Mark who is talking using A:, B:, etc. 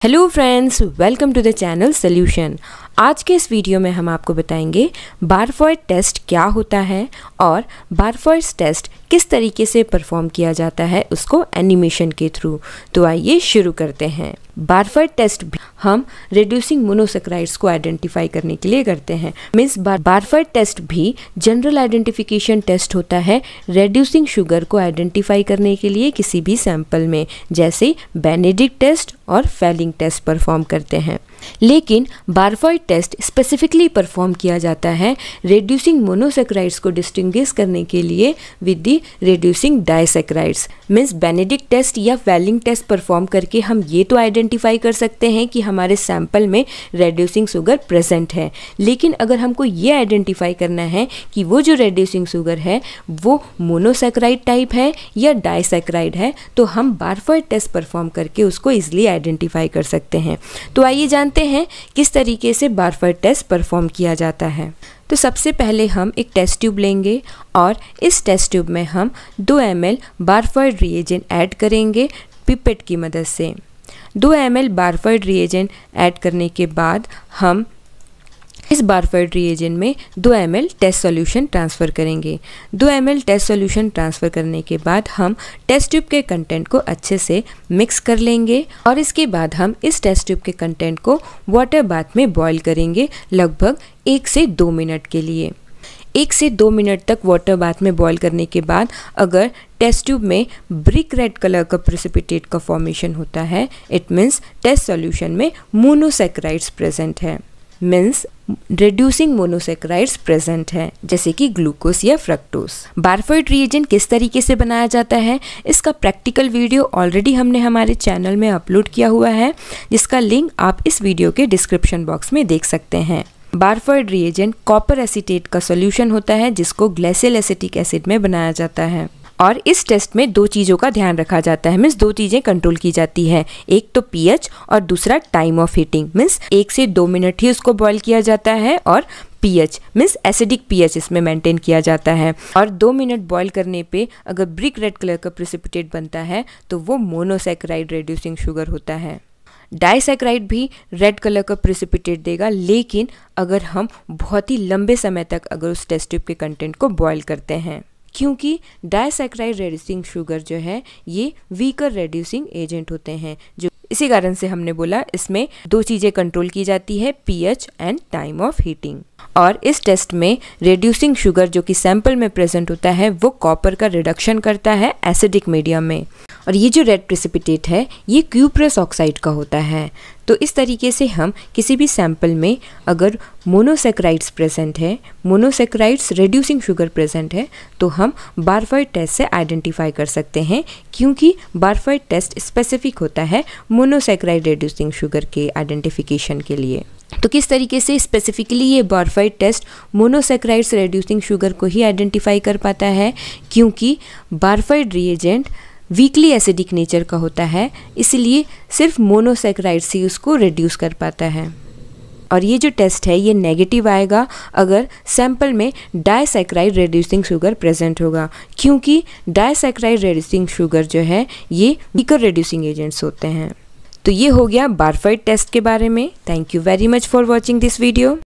A: Hello friends, welcome to the channel Solution. आज के इस वीडियो में हम आपको बताएंगे बारफॉइड टेस्ट क्या होता है और बारफॉइड टेस्ट किस तरीके से परफॉर्म किया जाता है उसको एनिमेशन के थ्रू तो आइए शुरू करते हैं बारफॉइड टेस्ट भी हम रिड्यूसिंग मोनोसेक्राइड्स को आइडेंटिफाई करने के लिए करते हैं मीन्स बार बारफॉइड टेस्ट भी जनरल आइडेंटिफिकेशन टेस्ट होता है रेड्यूसिंग शुगर को आइडेंटिफाई करने के लिए किसी भी सैंपल में जैसे बेनेडिक टेस्ट और फेलिंग टेस्ट परफॉर्म करते हैं लेकिन बारफॉइड टेस्ट स्पेसिफिकली परफॉर्म किया जाता है रेड्यूसिंग मोनोसेक्राइड्स को डिस्टिंग्विश करने के लिए with the reducing disaccharides means Benedict test या वेलिंग टेस्ट परफॉर्म करके हम ये तो आइडेंटिफाई कर सकते हैं कि हमारे सैंपल में रेड्यूसिंग शुगर प्रेजेंट है लेकिन अगर हमको ये आइडेंटिफाई करना है कि वो जो रेड्यूसिंग शुगर है वो मोनोसेक्राइड टाइप है या डायसेक्राइड है तो हम बारफर्ड टेस्ट परफॉर्म करके उसको ईजिली आइडेंटिफाई कर सकते हैं तो आइए जानते हैं किस तरीके से बार फिर टेस्ट परफॉर्म किया जाता है तो सबसे पहले हम एक टेस्ट ट्यूब लेंगे और इस टेस्ट ट्यूब में हम 2 m l Barfoed reagent add करेंगे पिपेट की मदद से 2 m l Barfoed reagent add करने के बाद हम इस बार फेड रिएजेंट में 2 एम टेस्ट सॉल्यूशन ट्रांसफ़र करेंगे 2 एम टेस्ट सॉल्यूशन ट्रांसफ़र करने के बाद हम टेस्ट ट्यूब के कंटेंट को अच्छे से मिक्स कर लेंगे और इसके बाद हम इस टेस्ट ट्यूब के कंटेंट को वाटर बाथ में बॉयल करेंगे लगभग एक से दो मिनट के लिए एक से दो मिनट तक वाटर बाथ में बॉईल करने के बाद अगर टेस्ट ट्यूब में ब्रिक रेड कलर का प्रिसिपिटेट का फॉर्मेशन होता है इट मीन्स टेस्ट सॉल्यूशन में मोनोसेक्राइड्स प्रेजेंट है मीन्स रिड्यूसिंग मोनोसेक्राइड्स प्रेजेंट हैं जैसे कि ग्लूकोज या फ्रक्टोस बारफोइड रिएजेंट किस तरीके से बनाया जाता है इसका प्रैक्टिकल वीडियो ऑलरेडी हमने हमारे चैनल में अपलोड किया हुआ है जिसका लिंक आप इस वीडियो के डिस्क्रिप्शन बॉक्स में देख सकते हैं बारफोइड रिएजेंट कॉपर एसिटेट का सोल्यूशन होता है जिसको ग्लेसिल एसिटिक एसिड में बनाया जाता है और इस टेस्ट में दो चीज़ों का ध्यान रखा जाता है मीन्स दो चीज़ें कंट्रोल की जाती है एक तो पीएच और दूसरा टाइम ऑफ हीटिंग मीन्स एक से दो मिनट ही उसको बॉयल किया जाता है और पीएच मीन्स एसिडिक पीएच इसमें मेंटेन किया जाता है और दो मिनट बॉईल करने पे अगर ब्रिक रेड कलर का प्रिसिपिटेट बनता है तो वो मोनोसेक्राइड रेड्यूसिंग शुगर होता है डाइसेक्राइड भी रेड कलर का प्रिसिपिटेट देगा लेकिन अगर हम बहुत ही लंबे समय तक अगर उस टेस्ट ट्यूब के कंटेंट को बॉईल करते हैं क्योंकि डायसेक्राइड रेड्यूसिंग शुगर जो है ये वीकर रेड्यूसिंग एजेंट होते हैं जो इसी कारण से हमने बोला इसमें दो चीज़ें कंट्रोल की जाती है pH and time of heating और इस टेस्ट में रेड्यूसिंग शुगर जो कि सैंपल में प्रेजेंट होता है वो कॉपर का रिडक्शन करता है एसिडिक मीडियम में और ये जो रेड प्रेसिपिटेट है ये क्यूप्रस ऑक्साइड का होता है तो इस तरीके से हम किसी भी सैंपल में अगर मोनोसेक्राइड्स प्रेजेंट है मोनोसेक्राइड्स रेड्यूसिंग शुगर प्रेजेंट है तो हम बारफाइड टेस्ट से आइडेंटिफाई कर सकते हैं क्योंकि बारफाइड टेस्ट स्पेसिफिक होता है मोनोसेक्राइड रेड्यूसिंग शुगर के आइडेंटिफिकेशन के लिए तो किस तरीके से स्पेसिफिकली ये Barfoed test monosaccharides reducing sugar को ही आइडेंटिफाई कर पाता है क्योंकि Barfoed reagent weakly acidic nature का होता है इसलिए सिर्फ मोनोसेक्राइड से उसको रिड्यूस कर पाता है और ये जो टेस्ट है ये नेगेटिव आएगा अगर सैंपल में डायसेक्राइड रेड्यूसिंग शुगर प्रेजेंट होगा क्योंकि डायसेक्राइड रेड्यूसिंग शुगर जो है ये वीकर रेड्यूसिंग एजेंट्स होते हैं तो ये हो गया बारफाइड टेस्ट के बारे में thank you very much for watching this video